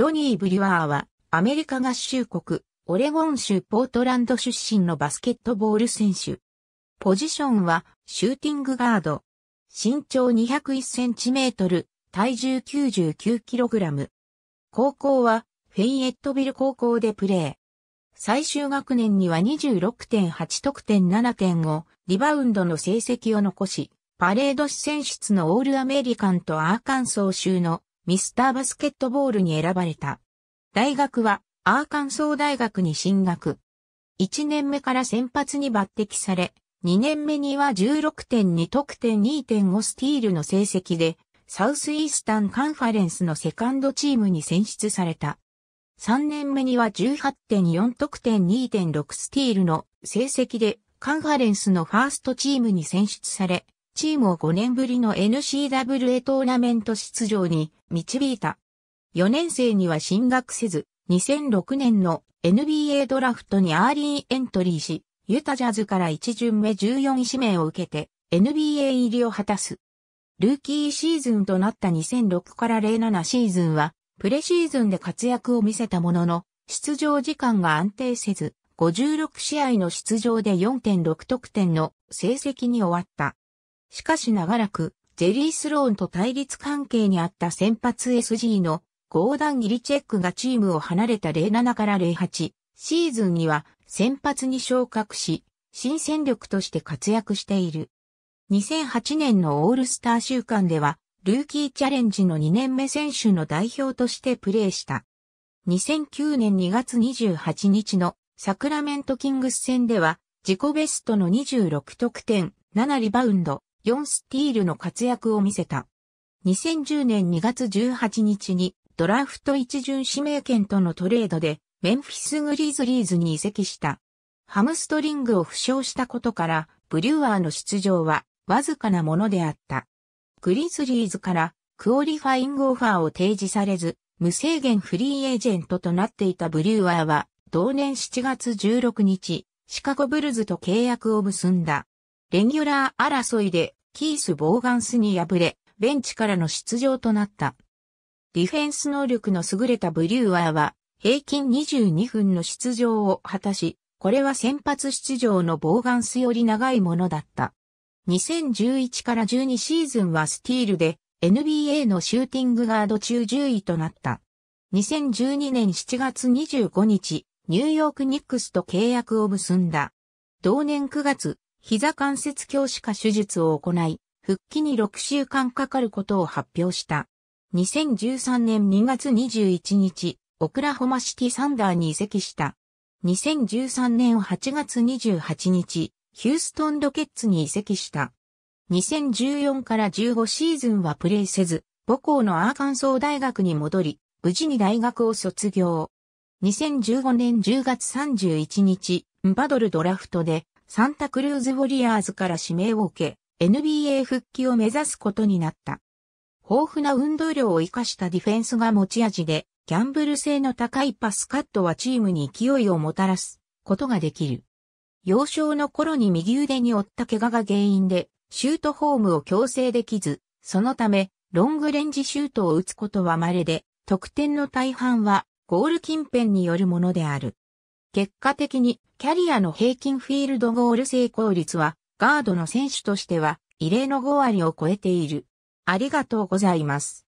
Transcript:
ロニー・ブリュワーは、アメリカ合衆国、オレゴン州ポートランド出身のバスケットボール選手。ポジションは、シューティングガード。身長2 0 1センチメートル、体重 99kg。高校は、フェイエットビル高校でプレー。最終学年には26.8得点7点を、リバウンドの成績を残し、パレード選出のオールアメリカンとアーカンソー州のミスターバスケットボールに選ばれた。大学はアーカンソー大学に進学。1年目から先発に抜擢され、2年目には16.2得点2.5スティールの成績で、サウスイースタンカンファレンスのセカンドチームに選出された。3年目には18.4得点2.6スティールの成績でカンファレンスのファーストチームに選出され、チームを5年ぶりの n c w a トーナメント出場に導いた。4年生には進学せず、2006年の NBA ドラフトにアーリーエントリーし、ユタジャズから1巡目14位指名を受けて NBA 入りを果たす。ルーキーシーズンとなった2006から07シーズンは、プレシーズンで活躍を見せたものの、出場時間が安定せず、56試合の出場で4.6得点の成績に終わった。しかし長らく、ジェリー・スローンと対立関係にあった先発 SG のゴーダン・ギリチェックがチームを離れた07から08シーズンには先発に昇格し、新戦力として活躍している。2008年のオールスター週間では、ルーキーチャレンジの2年目選手の代表としてプレーした。2009年2月28日のサクラメントキングス戦では、自己ベストの26得点、7リバウンド、4スティールの活躍を見せた。2010年2月18日にドラフト一巡指名権とのトレードでメンフィスグリーズリーズに移籍した。ハムストリングを負傷したことからブリュワーの出場はわずかなものであった。グリズリーズからクオリファイングオファーを提示されず、無制限フリーエージェントとなっていたブリュワーは、同年7月16日、シカゴブルズと契約を結んだ。レギュラー争いでキース・ボーガンスに敗れ、ベンチからの出場となった。ディフェンス能力の優れたブリューアーは、平均22分の出場を果たし、これは先発出場のボーガンスより長いものだった。2011から12シーズンはスティールで NBA のシューティングガード中10位となった。2012年7月25日、ニューヨークニックスと契約を結んだ。同年9月、膝関節強視下手術を行い、復帰に6週間かかることを発表した。2013年2月21日、オクラホマシティサンダーに移籍した。2013年8月28日、ヒューストンロケッツに移籍した。2014から15シーズンはプレーせず、母校のアーカンソー大学に戻り、無事に大学を卒業。2015年10月31日、バドルドラフトでサンタクルーズ・ウォリアーズから指名を受け、NBA 復帰を目指すことになった。豊富な運動量を活かしたディフェンスが持ち味で、ギャンブル性の高いパスカットはチームに勢いをもたらすことができる。幼少の頃に右腕に負った怪我が原因で、シュートフォームを強制できず、そのため、ロングレンジシュートを打つことは稀で、得点の大半はゴール近辺によるものである。結果的にキャリアの平均フィールドゴール成功率はガードの選手としては異例の5割を超えている。ありがとうございます。